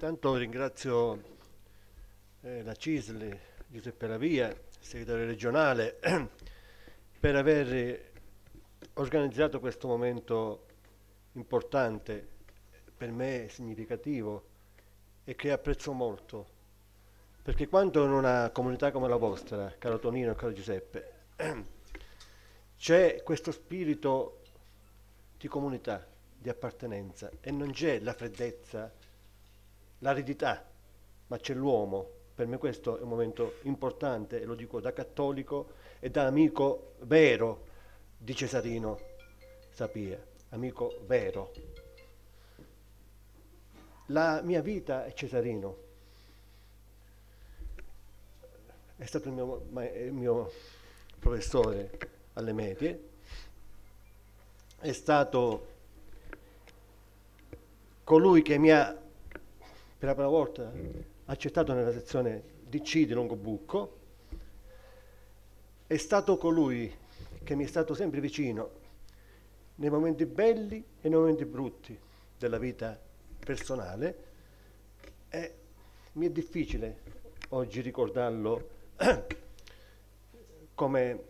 intanto ringrazio eh, la CISL Giuseppe Lavia, segretario regionale, per aver organizzato questo momento importante, per me significativo e che apprezzo molto, perché quando in una comunità come la vostra, caro Tonino e caro Giuseppe, c'è questo spirito di comunità, di appartenenza e non c'è la freddezza, l'aridità, ma c'è l'uomo. Per me questo è un momento importante e lo dico da cattolico e da amico vero di Cesarino Sapia, amico vero. La mia vita è Cesarino. È stato il mio, il mio professore alle medie, è stato colui che mi ha per la prima volta mm. accettato nella sezione DC di Longobucco, è stato colui che mi è stato sempre vicino nei momenti belli e nei momenti brutti della vita personale e mi è difficile oggi ricordarlo come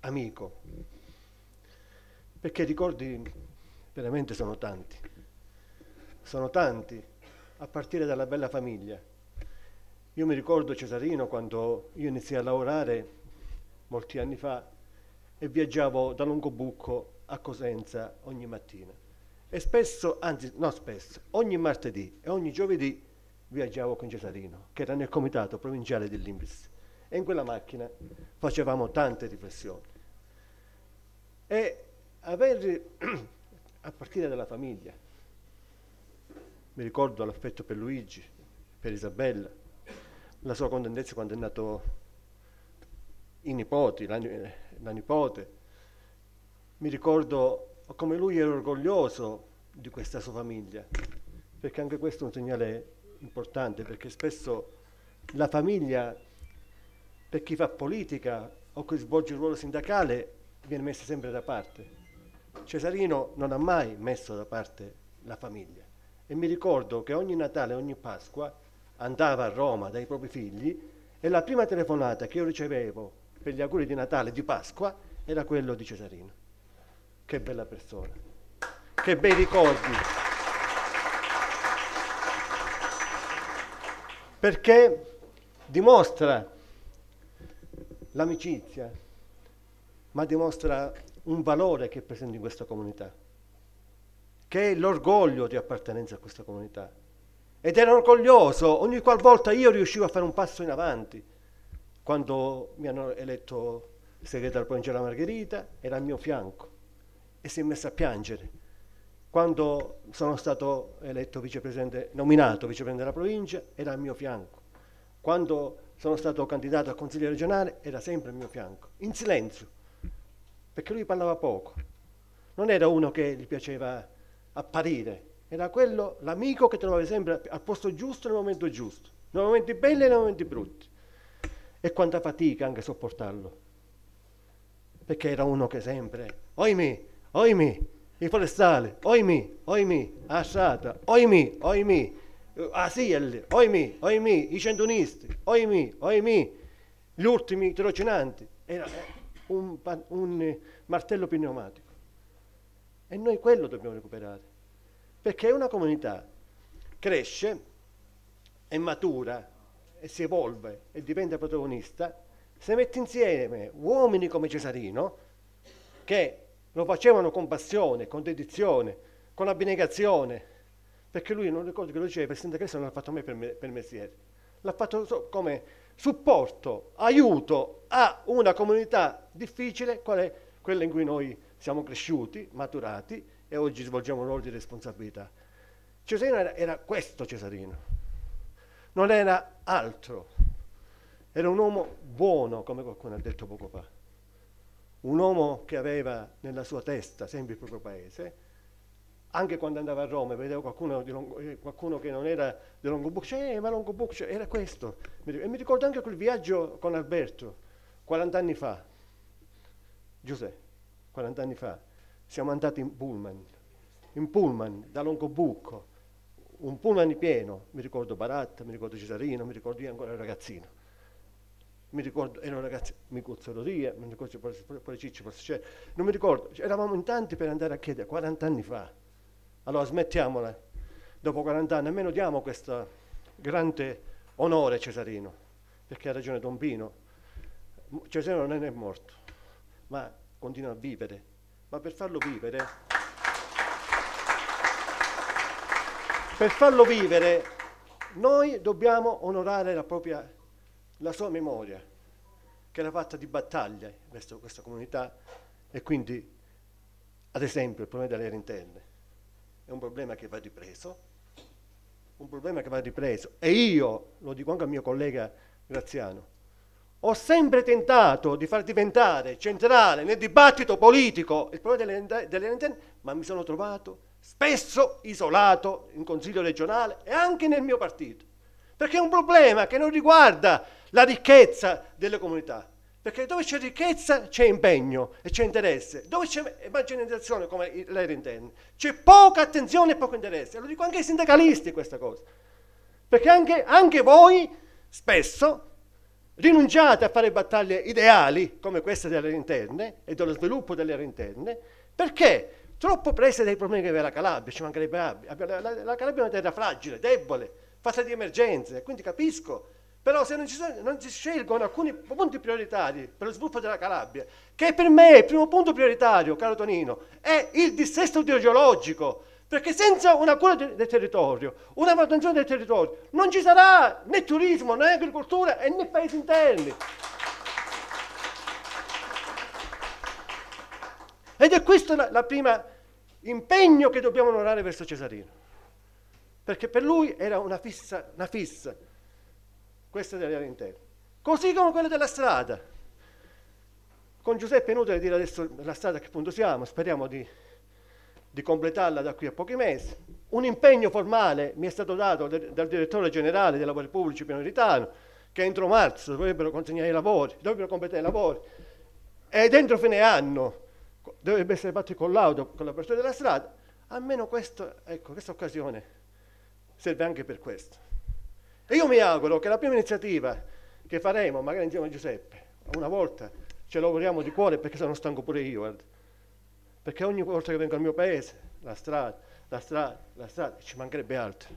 amico, perché i ricordi veramente sono tanti, sono tanti a partire dalla bella famiglia. Io mi ricordo Cesarino quando io iniziai a lavorare molti anni fa e viaggiavo da Longobucco a Cosenza ogni mattina. E spesso, anzi no spesso, ogni martedì e ogni giovedì viaggiavo con Cesarino, che era nel comitato provinciale dell'Imbris. E in quella macchina facevamo tante riflessioni. E avere, a partire dalla famiglia, mi ricordo l'affetto per Luigi, per Isabella, la sua contentezza quando è nato i nipoti, la, la nipote. Mi ricordo come lui era orgoglioso di questa sua famiglia, perché anche questo è un segnale importante, perché spesso la famiglia, per chi fa politica o chi svolge il ruolo sindacale, viene messa sempre da parte. Cesarino non ha mai messo da parte la famiglia e mi ricordo che ogni Natale, ogni Pasqua andava a Roma dai propri figli e la prima telefonata che io ricevevo per gli auguri di Natale, di Pasqua, era quello di Cesarino. Che bella persona, che bei ricordi. Perché dimostra l'amicizia, ma dimostra un valore che è presente in questa comunità che è l'orgoglio di appartenenza a questa comunità. Ed ero orgoglioso ogni qualvolta io riuscivo a fare un passo in avanti. Quando mi hanno eletto segretario provinciale Margherita, era al mio fianco e si è messa a piangere. Quando sono stato eletto vicepresidente, nominato vicepresidente della provincia, era al mio fianco. Quando sono stato candidato al consiglio regionale, era sempre al mio fianco, in silenzio, perché lui parlava poco. Non era uno che gli piaceva apparire. Era quello l'amico che trovavi sempre al posto giusto nel momento giusto, nei momenti belli e nei momenti brutti. E quanta fatica anche sopportarlo. Perché era uno che sempre, oimi, oimi, il forestale, oimi, oimi, asciata, oimi, oimi, Asiel, oimi, oimi, i centunisti, oimi, oimi, gli ultimi tirocinanti. Era un, un martello pneumatico. E noi quello dobbiamo recuperare, perché una comunità cresce, è matura, e si evolve e diventa protagonista, se mette insieme uomini come Cesarino, che lo facevano con passione, con dedizione, con abnegazione, perché lui non ricordo che lo diceva, il Presidente Cristo non l'ha fatto mai per, me, per mestiere, l'ha fatto so, come supporto, aiuto a una comunità difficile, qual è quella in cui noi siamo cresciuti, maturati e oggi svolgiamo un ruolo di responsabilità. Cesarino era, era questo Cesarino, non era altro, era un uomo buono, come qualcuno ha detto poco fa, un uomo che aveva nella sua testa sempre il proprio paese, anche quando andava a Roma vedevo qualcuno, Longo, eh, qualcuno che non era di Longobuccio, eh, ma Longobuccio era questo. E mi ricordo anche quel viaggio con Alberto, 40 anni fa, Giuseppe. 40 anni fa, siamo andati in pullman, in pullman da Longobucco, un pullman pieno, mi ricordo Baratta, mi ricordo Cesarino, mi ricordo io ancora ragazzino, mi ricordo, ero ragazzi, Micuzzo Roria, mi ricordo pure Cicci, forse c'è, non mi ricordo, eravamo in tanti per andare a chiedere, 40 anni fa, allora smettiamola, dopo 40 anni, almeno diamo questo grande onore a Cesarino, perché ha ragione Don Pino, Cesarino non è morto, ma continua a vivere, ma per farlo vivere, per farlo vivere noi dobbiamo onorare la, propria, la sua memoria, che era fatta di battaglie verso questa comunità e quindi, ad esempio, il problema delle aree interne è un problema che va ripreso, un problema che va ripreso e io, lo dico anche al mio collega Graziano, ho sempre tentato di far diventare centrale nel dibattito politico il problema delle, delle antenne, ma mi sono trovato spesso isolato in consiglio regionale e anche nel mio partito, perché è un problema che non riguarda la ricchezza delle comunità, perché dove c'è ricchezza c'è impegno e c'è interesse, dove c'è evangelizzazione come l'era intende, c'è poca attenzione e poco interesse, lo dico anche ai sindacalisti questa cosa, perché anche, anche voi spesso rinunciate a fare battaglie ideali come queste delle aree interne e dello sviluppo delle aree interne, perché troppo prese dai problemi che aveva la Calabria, ci mancherebbe la, la, la Calabria è una terra fragile, debole, fatta di emergenze, quindi capisco, però se non, sono, non si scelgono alcuni punti prioritari per lo sviluppo della Calabria, che per me il primo punto prioritario, caro Tonino, è il dissesto idrogeologico, perché senza una cura del territorio, una manutenzione del territorio, non ci sarà né turismo, né agricoltura e né paesi interni. Ed è questo il primo impegno che dobbiamo onorare verso Cesarino, perché per lui era una fissa, una fissa questa dell'area interna. Così come quella della strada. Con Giuseppe è inutile dire adesso la strada a che punto siamo, speriamo di di completarla da qui a pochi mesi. Un impegno formale mi è stato dato dal direttore generale dei lavori pubblici Pinoritano che entro marzo dovrebbero consegnare i lavori, dovrebbero completare i lavori e dentro fine anno dovrebbe essere fatto il collaudo con l'apertura della strada, almeno questo, ecco, questa occasione serve anche per questo. E io mi auguro che la prima iniziativa che faremo, magari insieme a Giuseppe, una volta ce lo auguriamo di cuore perché sono stanco pure io, guarda perché ogni volta che vengo al mio paese, la strada, la strada, la strada, ci mancherebbe altro.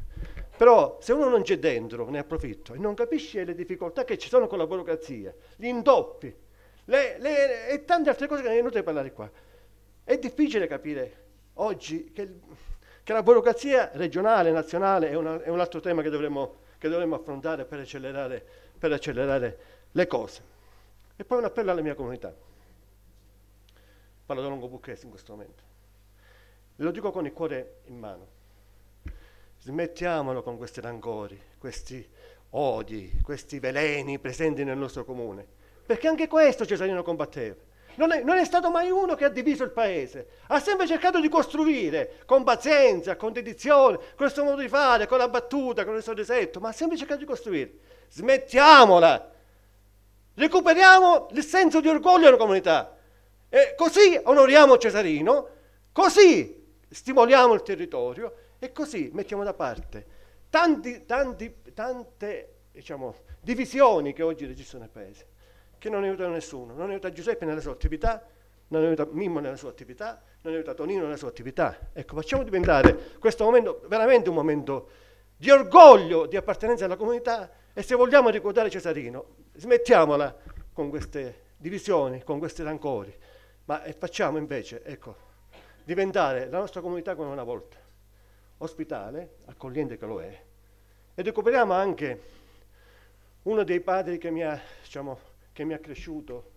Però se uno non c'è dentro, ne approfitto, e non capisce le difficoltà che ci sono con la burocrazia, gli intoppi, le, le, e tante altre cose che non è inutile parlare qua. È difficile capire oggi che, che la burocrazia regionale, nazionale, è, una, è un altro tema che dovremmo, che dovremmo affrontare per accelerare, per accelerare le cose. E poi un appello alla mia comunità. Paladolongo Bucchesi in questo momento. Lo dico con il cuore in mano. Smettiamolo con questi rancori, questi odi, questi veleni presenti nel nostro comune. Perché anche questo Cesarino combatteva. Non è, non è stato mai uno che ha diviso il paese, ha sempre cercato di costruire con pazienza, con dedizione, con questo modo di fare, con la battuta, con il sorrisetto, ma ha sempre cercato di costruire. Smettiamola! Recuperiamo il senso di orgoglio della comunità. E così onoriamo Cesarino, così stimoliamo il territorio e così mettiamo da parte tanti, tanti, tante diciamo, divisioni che oggi registrano il paese, che non aiutano nessuno, non aiuta Giuseppe nella sua attività, non aiuta Mimmo nella sua attività, non aiuta Tonino nella sua attività. Ecco, facciamo diventare questo momento veramente un momento di orgoglio, di appartenenza alla comunità e se vogliamo ricordare Cesarino, smettiamola con queste divisioni, con questi rancori ma eh, facciamo invece, ecco, diventare la nostra comunità come una volta, ospitale, accogliente che lo è, e recuperiamo anche uno dei padri che mi ha, diciamo, che mi ha cresciuto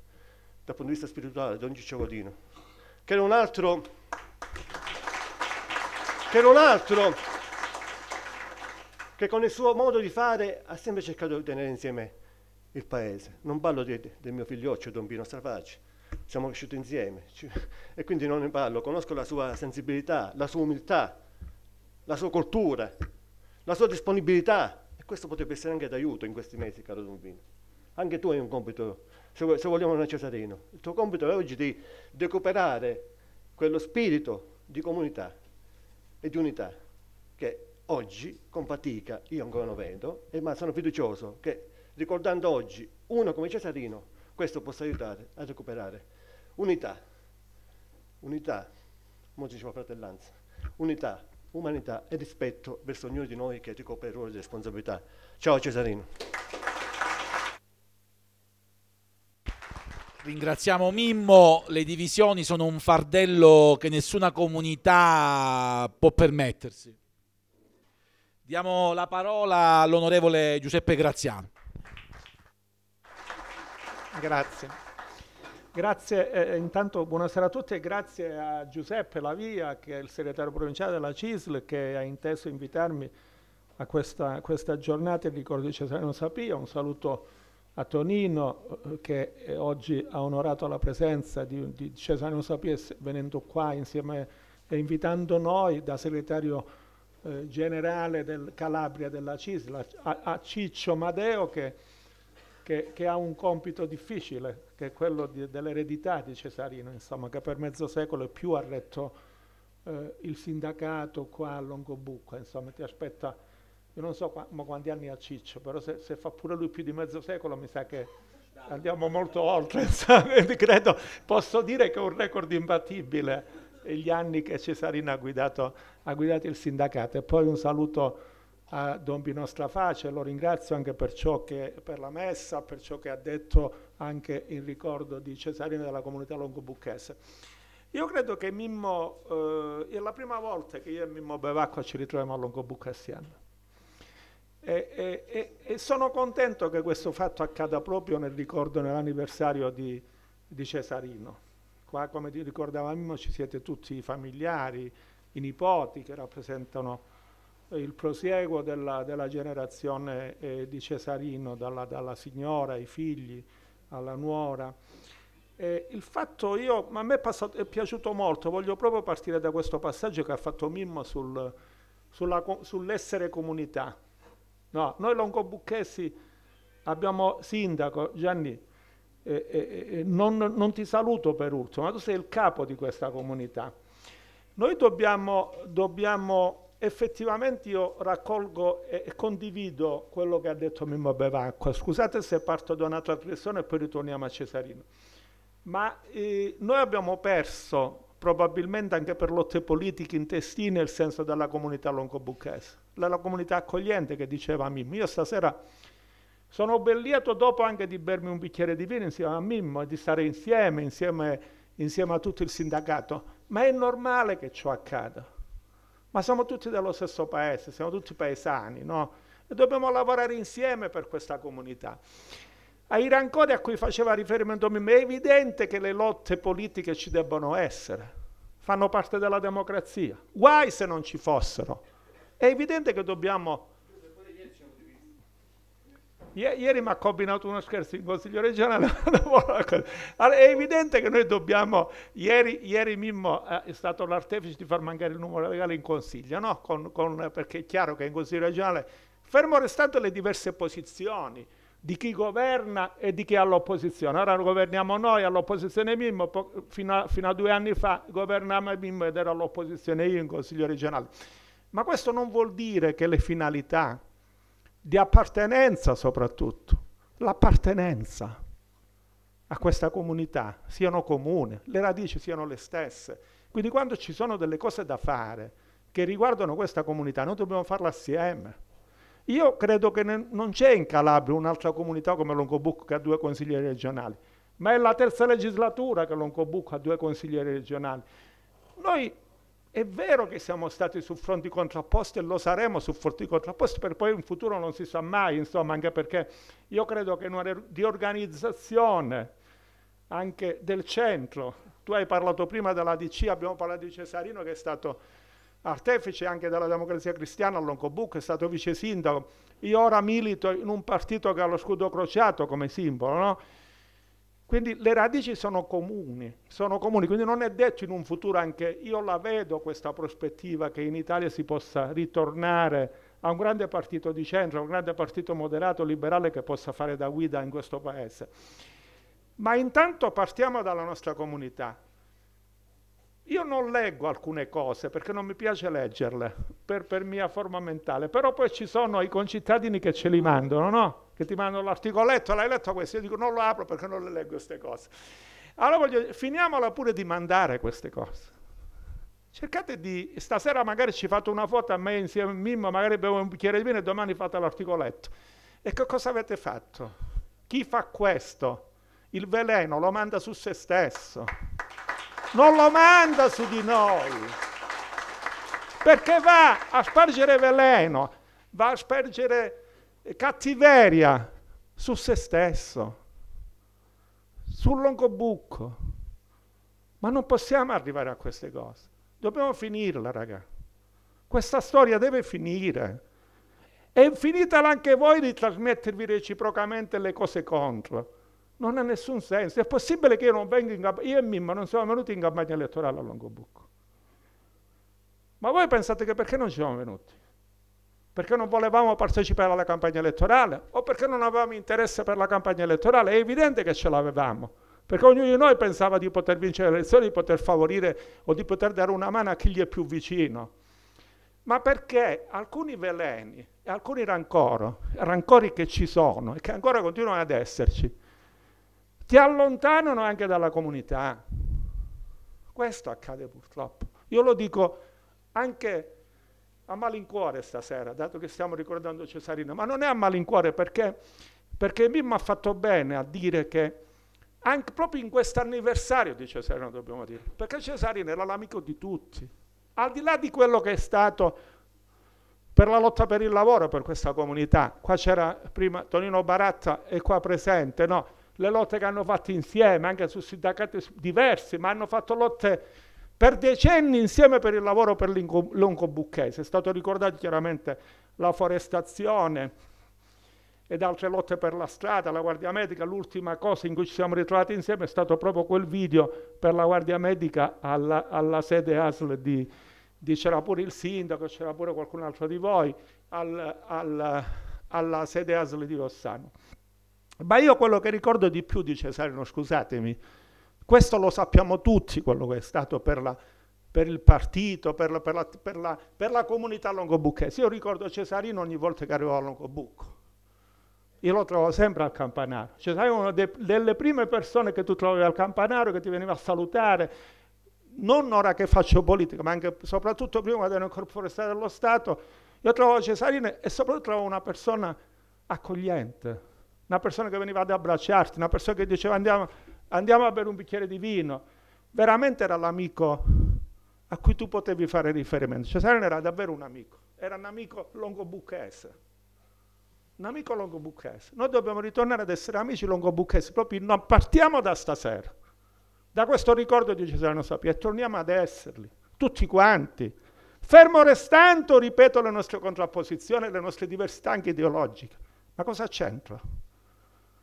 dal punto di vista spirituale, Don Ciccio Codino, che era un altro, che era un altro, che con il suo modo di fare ha sempre cercato di tenere insieme il paese. Non parlo di, del mio figlioccio Don Pino Strapaci, siamo cresciuti insieme e quindi non ne parlo, conosco la sua sensibilità, la sua umiltà, la sua cultura, la sua disponibilità e questo potrebbe essere anche d'aiuto in questi mesi, caro Zumbino. Anche tu hai un compito, se, se vogliamo una Cesarino, il tuo compito è oggi di recuperare quello spirito di comunità e di unità che oggi con fatica io ancora non vedo, ma sono fiducioso che ricordando oggi uno come Cesarino questo possa aiutare a recuperare unità, unità, come diceva fratellanza, unità, umanità e rispetto verso ognuno di noi che ricopre il ruolo di responsabilità. Ciao Cesarino. Ringraziamo Mimmo, le divisioni sono un fardello che nessuna comunità può permettersi. Diamo la parola all'onorevole Giuseppe Graziano. Grazie. Grazie, eh, eh, intanto buonasera a tutti e grazie a Giuseppe Lavia che è il segretario provinciale della CISL che ha inteso invitarmi a questa, questa giornata in ricordo di Cesarino Sapia. Un saluto a Tonino eh, che eh, oggi ha onorato la presenza di, di Cesarino Sapia venendo qua insieme e invitando noi da segretario eh, generale del Calabria della CISL a, a Ciccio Madeo che che, che, ha un compito difficile, che è quello di, dell'eredità di Cesarino, insomma, che per mezzo secolo e più ha retto eh, il sindacato qua a Longobucca, insomma, ti aspetta, io non so qua, quanti anni ha Ciccio, però se, se, fa pure lui più di mezzo secolo mi sa che andiamo molto oltre, insomma, credo, posso dire che è un record imbattibile gli anni che Cesarino ha guidato, ha guidato il sindacato. E poi un saluto a Don Pinostra Face, lo ringrazio anche per, che, per, la messa, per ciò che ha detto anche in ricordo di Cesarino della comunità longobucchese. Io credo che Mimmo, eh, è la prima volta che io e Mimmo Bevacqua ci ritroviamo a Longobucchesiano. E, e, e, sono contento che questo fatto accada proprio nel ricordo, nell'anniversario di, di Cesarino. Qua, come ricordava Mimmo, ci siete tutti i familiari, i nipoti che rappresentano il prosieguo della, della generazione eh, di Cesarino, dalla, dalla, signora, ai figli, alla nuora. Eh, il fatto io, a me è, passato, è, piaciuto molto, voglio proprio partire da questo passaggio che ha fatto Mimmo sul, sull'essere comunità. No, noi longobucchesi abbiamo sindaco Gianni, eh, eh, non, non, ti saluto per ultimo, ma tu sei il capo di questa comunità. Noi dobbiamo, dobbiamo effettivamente io raccolgo e condivido quello che ha detto Mimmo Bevacqua. Scusate se parto da un'altra riflessione e poi ritorniamo a Cesarino. Ma eh, noi abbiamo perso, probabilmente anche per lotte politiche intestine, il senso della comunità longobucchese, della comunità accogliente che diceva Mimmo. Io stasera sono ben lieto dopo anche di bermi un bicchiere di vino insieme a Mimmo e di stare insieme, insieme, insieme a tutto il sindacato, ma è normale che ciò accada ma siamo tutti dello stesso paese, siamo tutti paesani, no? E dobbiamo lavorare insieme per questa comunità. Ai rancori a cui faceva riferimento Mimmo, è evidente che le lotte politiche ci debbano essere, fanno parte della democrazia. Guai se non ci fossero. È evidente che dobbiamo ieri mi ha combinato uno scherzo in consiglio regionale. allora, è evidente che noi dobbiamo, ieri, ieri Mimmo eh, è stato l'artefice di far mancare il numero legale in consiglio, no? con, con, perché è chiaro che in consiglio regionale, fermo restando le diverse posizioni, di chi governa e di chi è all'opposizione. Ora governiamo noi, all'opposizione Mimmo, fino a, fino a, due anni fa governava Mimmo ed era all'opposizione io in Consiglio regionale. Ma questo non vuol dire che le finalità di appartenenza soprattutto, l'appartenenza a questa comunità siano comune, le radici siano le stesse. Quindi quando ci sono delle cose da fare che riguardano questa comunità, noi dobbiamo farle assieme. Io credo che ne, non c'è in Calabria un'altra comunità come l'Oncobuc che ha due consiglieri regionali, ma è la terza legislatura che l'Oncobuc ha due consiglieri regionali. Noi è vero che siamo stati su fronti contrapposti e lo saremo su fronti contrapposti, per poi in futuro non si sa mai, insomma, anche perché io credo che in una riorganizzazione anche del centro, tu hai parlato prima della DC, abbiamo parlato di Cesarino che è stato artefice anche della democrazia cristiana all'Oncobuc, è stato vice sindaco. Io ora milito in un partito che ha lo scudo crociato come simbolo, no? Quindi le radici sono comuni, sono comuni, quindi non è detto in un futuro anche, io la vedo questa prospettiva che in Italia si possa ritornare a un grande partito di centro, a un grande partito moderato, liberale che possa fare da guida in questo paese. Ma intanto partiamo dalla nostra comunità. Io non leggo alcune cose perché non mi piace leggerle per, per mia forma mentale, però poi ci sono i concittadini che ce li mandano, no? che ti mandano l'articoletto, l'hai letto questo? Io dico non lo apro perché non le leggo queste cose. Allora voglio, finiamola pure di mandare queste cose. Cercate di, stasera magari ci fate una foto a me insieme a Mimmo, magari bevo un bicchiere di vino e domani fate l'articoletto. E che cosa avete fatto? Chi fa questo? Il veleno lo manda su se stesso. Non lo manda su di noi perché va a spargere veleno, va a spargere cattiveria su se stesso, sul longobucco. Ma non possiamo arrivare a queste cose. Dobbiamo finirla, raga. Questa storia deve finire. E finitela anche voi di trasmettervi reciprocamente le cose contro. Non ha nessun senso. È possibile che io non venga in campagna, io e Mimma non siamo venuti in campagna elettorale a Longobucco. Ma voi pensate che perché non ci siamo venuti? perché non volevamo partecipare alla campagna elettorale o perché non avevamo interesse per la campagna elettorale. È evidente che ce l'avevamo, perché ognuno di noi pensava di poter vincere le elezioni, di poter favorire o di poter dare una mano a chi gli è più vicino. Ma perché alcuni veleni e alcuni rancoro, rancori che ci sono e che ancora continuano ad esserci, ti allontanano anche dalla comunità. Questo accade purtroppo. Io lo dico anche a malincuore stasera, dato che stiamo ricordando Cesarino, ma non è a malincuore perché, perché Mimmo ha fatto bene a dire che anche proprio in questo anniversario di Cesarino dobbiamo dire, perché Cesarino era l'amico di tutti, al di là di quello che è stato per la lotta per il lavoro per questa comunità, qua c'era prima Tonino Baratta è qua presente, no? le lotte che hanno fatto insieme, anche su sindacati diversi, ma hanno fatto lotte per decenni insieme per il lavoro per l'Oncobucchese. È stato ricordato chiaramente la forestazione ed altre lotte per la strada, la Guardia Medica. L'ultima cosa in cui ci siamo ritrovati insieme è stato proprio quel video per la Guardia Medica alla, alla sede ASL di, di c'era pure il sindaco, c'era pure qualcun altro di voi, al, al, alla sede ASL di Rossano. Ma io quello che ricordo di più di Cesarino, scusatemi, questo lo sappiamo tutti, quello che è stato per, la, per il partito, per la, per la, per la, per la comunità longobucchese. Io ricordo Cesarino ogni volta che arrivavo a Longobucco. Io lo trovavo sempre al campanaro. Cesarino è una de, delle prime persone che tu trovi al campanaro, che ti veniva a salutare, non ora che faccio politica, ma anche, soprattutto prima del Corpo Forestale dello Stato. Io trovavo Cesarino e soprattutto trovavo una persona accogliente, una persona che veniva ad abbracciarti, una persona che diceva andiamo andiamo a bere un bicchiere di vino. Veramente era l'amico a cui tu potevi fare riferimento. Cesare cioè, era davvero un amico, era un amico longobucchese. Un amico longobucchese. Noi dobbiamo ritornare ad essere amici longobucchesi, proprio non partiamo da stasera, da questo ricordo di Cesare Sapia e torniamo ad esserli, tutti quanti. Fermo restando, ripeto, le nostre contrapposizioni, le nostre diversità anche ideologiche. Ma cosa c'entra?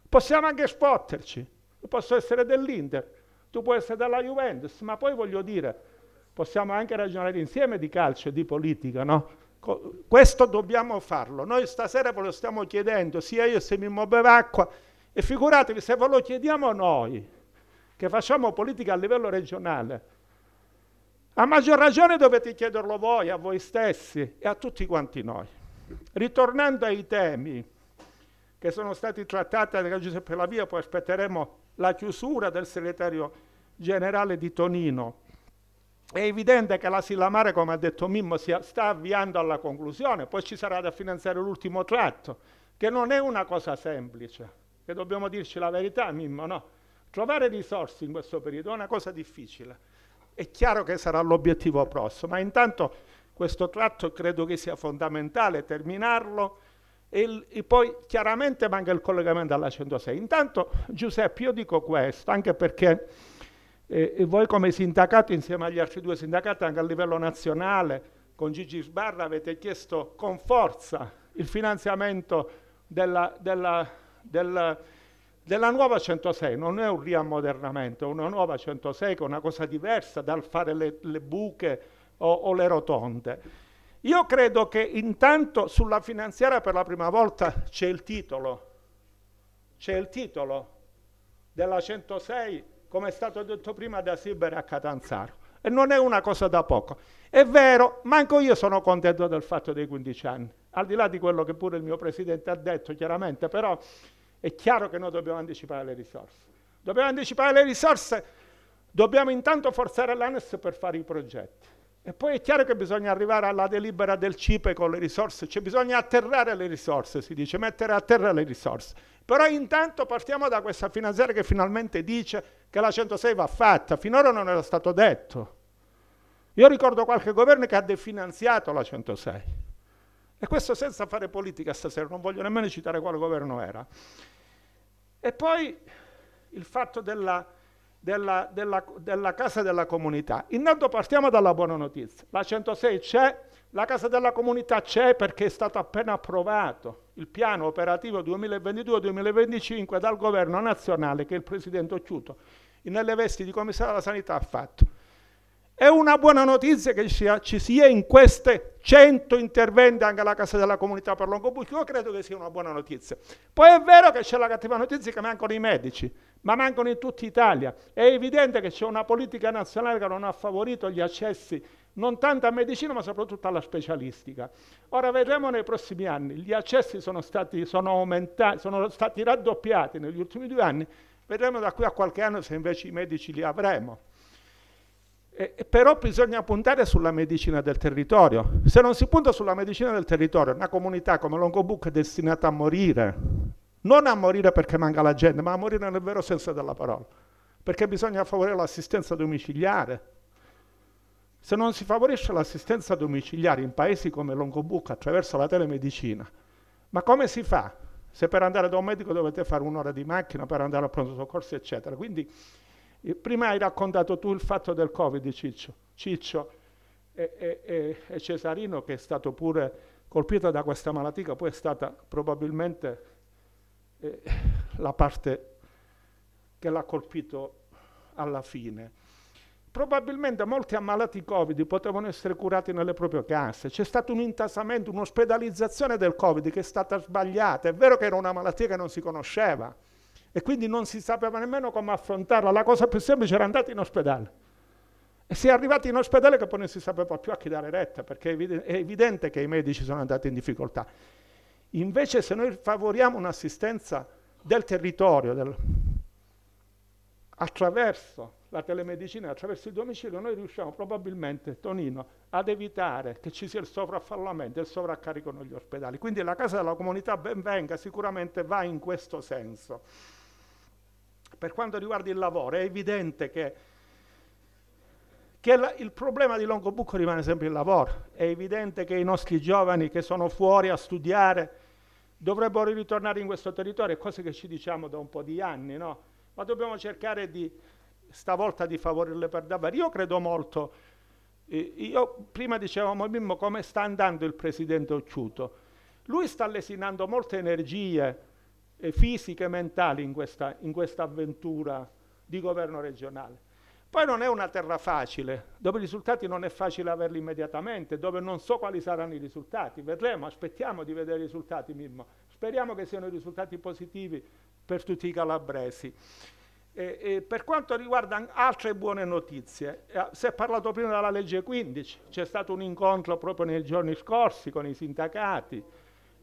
Possiamo anche spotterci, posso essere dell'Inter, tu puoi essere della Juventus, ma poi voglio dire, possiamo anche ragionare insieme di calcio e di politica, no? Questo dobbiamo farlo. Noi stasera ve lo stiamo chiedendo, sia io se mi muove acqua, e figuratevi se ve lo chiediamo noi, che facciamo politica a livello regionale, a maggior ragione dovete chiederlo voi, a voi stessi e a tutti quanti noi. Ritornando ai temi, che sono stati trattati da Giuseppe Lavia, poi aspetteremo la chiusura del segretario generale di Tonino. È evidente che la Sillamare, come ha detto Mimmo, sta avviando alla conclusione, poi ci sarà da finanziare l'ultimo tratto, che non è una cosa semplice, che dobbiamo dirci la verità, Mimmo, no? Trovare risorse in questo periodo è una cosa difficile. È chiaro che sarà l'obiettivo prossimo, ma intanto questo tratto credo che sia fondamentale terminarlo e, e, poi chiaramente manca il collegamento alla 106. Intanto Giuseppe, io dico questo, anche perché eh, voi come sindacato, insieme agli altri due sindacati, anche a livello nazionale, con Gigi Sbarra avete chiesto con forza il finanziamento della, della, della, della nuova 106, non è un riammodernamento, è una nuova 106 che è una cosa diversa dal fare le, le buche o, o le rotonde. Io credo che intanto sulla finanziaria per la prima volta c'è il titolo, c'è il titolo della 106, come è stato detto prima, da Sibera a Catanzaro. E non è una cosa da poco. È vero, manco io sono contento del fatto dei 15 anni, al di là di quello che pure il mio Presidente ha detto, chiaramente, però è chiaro che noi dobbiamo anticipare le risorse. Dobbiamo anticipare le risorse, dobbiamo intanto forzare l'ANES per fare i progetti. E poi è chiaro che bisogna arrivare alla delibera del CIPE con le risorse, cioè bisogna atterrare le risorse, si dice, mettere a terra le risorse. Però intanto partiamo da questa finanziaria che finalmente dice che la 106 va fatta, finora non era stato detto. Io ricordo qualche governo che ha definanziato la 106 e questo senza fare politica stasera, non voglio nemmeno citare quale governo era. E poi il fatto della della, della, della Casa della Comunità. Intanto partiamo dalla buona notizia. La 106 c'è, la Casa della Comunità c'è perché è stato appena approvato il piano operativo 2022-2025 dal governo nazionale che il Presidente Occhiuto, nelle vesti di commissario della sanità, ha fatto. È una buona notizia che ci sia in queste 100 interventi anche alla Casa della Comunità per Longo io credo che sia una buona notizia. Poi è vero che c'è la cattiva notizia che mancano i medici, ma mancano in tutta Italia. È evidente che c'è una politica nazionale che non ha favorito gli accessi non tanto a medicina ma soprattutto alla specialistica. Ora vedremo nei prossimi anni, gli accessi sono stati, sono sono stati raddoppiati negli ultimi due anni, vedremo da qui a qualche anno se invece i medici li avremo. Eh, però bisogna puntare sulla medicina del territorio. Se non si punta sulla medicina del territorio, una comunità come Longobuc è destinata a morire. Non a morire perché manca la gente, ma a morire nel vero senso della parola. Perché bisogna favorire l'assistenza domiciliare. Se non si favorisce l'assistenza domiciliare in paesi come Longobuc attraverso la telemedicina, ma come si fa? Se per andare da un medico dovete fare un'ora di macchina, per andare al pronto soccorso, eccetera. Quindi Prima hai raccontato tu il fatto del Covid, Ciccio. Ciccio e, e, e Cesarino, che è stato pure colpito da questa malattia, poi è stata probabilmente eh, la parte che l'ha colpito alla fine. Probabilmente molti ammalati Covid potevano essere curati nelle proprie case. C'è stato un intasamento, un'ospedalizzazione del Covid che è stata sbagliata. È vero che era una malattia che non si conosceva, e quindi non si sapeva nemmeno come affrontarla. La cosa più semplice era andare in ospedale. E si è arrivati in ospedale che poi non si sapeva più a chi dare retta, perché è evidente che i medici sono andati in difficoltà. Invece se noi favoriamo un'assistenza del territorio, del, attraverso la telemedicina, attraverso il domicilio, noi riusciamo probabilmente, Tonino, ad evitare che ci sia il sovraffollamento e il sovraccarico negli ospedali. Quindi la Casa della Comunità ben venga, sicuramente va in questo senso. Per quanto riguarda il lavoro, è evidente che, che la, il problema di Longobucco rimane sempre il lavoro. È evidente che i nostri giovani che sono fuori a studiare dovrebbero ritornare in questo territorio, cose che ci diciamo da un po' di anni, no? Ma dobbiamo cercare di, stavolta, di favorirle per davvero. Io credo molto, eh, io prima dicevamo Mimmo come sta andando il presidente Occiuto. Lui sta lesinando molte energie eh, fisiche e mentali in questa, in questa avventura di governo regionale. Poi non è una terra facile, dove i risultati non è facile averli immediatamente, dove non so quali saranno i risultati, vedremo, aspettiamo di vedere i risultati Mimmo, speriamo che siano risultati positivi per tutti i calabresi. E, e per quanto riguarda altre buone notizie, eh, si è parlato prima della legge 15, c'è stato un incontro proprio nei giorni scorsi con i sindacati,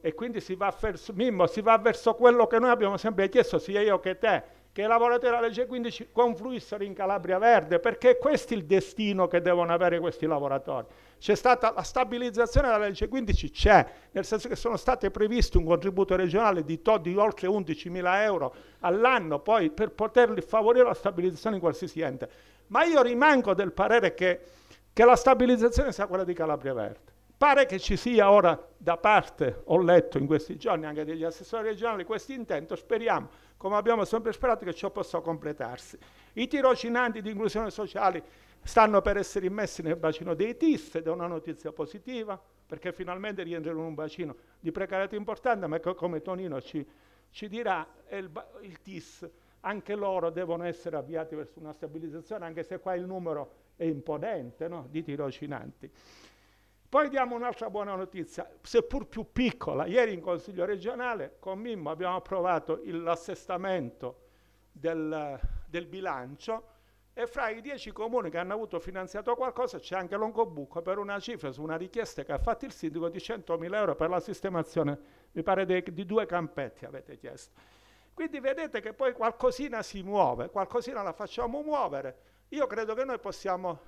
e quindi si va, verso, Mimmo, si va verso quello che noi abbiamo sempre chiesto, sia io che te, che i lavoratori della legge 15 confluissero in Calabria Verde, perché questo è il destino che devono avere questi lavoratori. C'è stata la stabilizzazione della legge 15, c'è, nel senso che sono stati previsti un contributo regionale di, to- di oltre 11.000 euro all'anno, poi per poterli favorire la stabilizzazione in qualsiasi ente. Ma io rimango del parere che, che la stabilizzazione sia quella di Calabria Verde Pare che ci sia ora da parte, ho letto in questi giorni anche degli assessori regionali, questo intento, speriamo, come abbiamo sempre sperato, che ciò possa completarsi. I tirocinanti di inclusione sociale stanno per essere immessi nel bacino dei TIS ed è una notizia positiva, perché finalmente rientrano in un bacino di precariato importante, ma come Tonino ci, ci dirà, il, il TIS anche loro devono essere avviati verso una stabilizzazione, anche se qua il numero è imponente no? di tirocinanti. Poi diamo un'altra buona notizia, seppur più piccola. Ieri in Consiglio regionale con Mimmo abbiamo approvato l'assestamento del, del, bilancio e fra i dieci comuni che hanno avuto finanziato qualcosa c'è anche Longobucco per una cifra su una richiesta che ha fatto il sindaco di 100.000 euro per la sistemazione, mi pare, dei, di due campetti avete chiesto. Quindi vedete che poi qualcosina si muove, qualcosina la facciamo muovere. Io credo che noi possiamo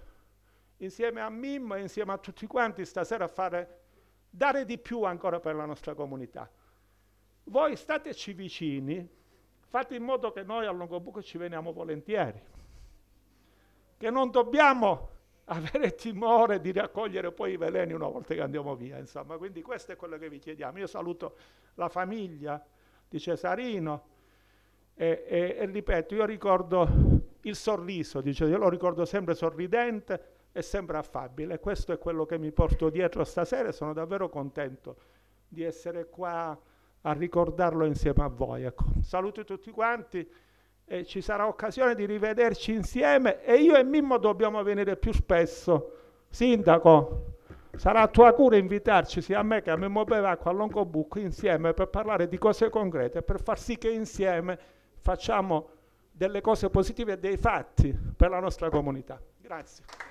insieme a Mimmo e insieme a tutti quanti stasera a fare, dare di più ancora per la nostra comunità. Voi stateci vicini, fate in modo che noi a Longobuco ci veniamo volentieri, che non dobbiamo avere timore di raccogliere poi i veleni una volta che andiamo via, insomma. Quindi questo è quello che vi chiediamo. Io saluto la famiglia di Cesarino e, e, e ripeto, io ricordo il sorriso, dice, io lo ricordo sempre sorridente, è sempre affabile. Questo è quello che mi porto dietro stasera e sono davvero contento di essere qua a ricordarlo insieme a voi. Ecco. Saluto tutti quanti e ci sarà occasione di rivederci insieme e io e Mimmo dobbiamo venire più spesso. Sindaco, sarà a tua cura invitarci sia a me che a Mimmo Bevacqua a Longobucco insieme per parlare di cose concrete, per far sì che insieme facciamo delle cose positive e dei fatti per la nostra comunità. Grazie.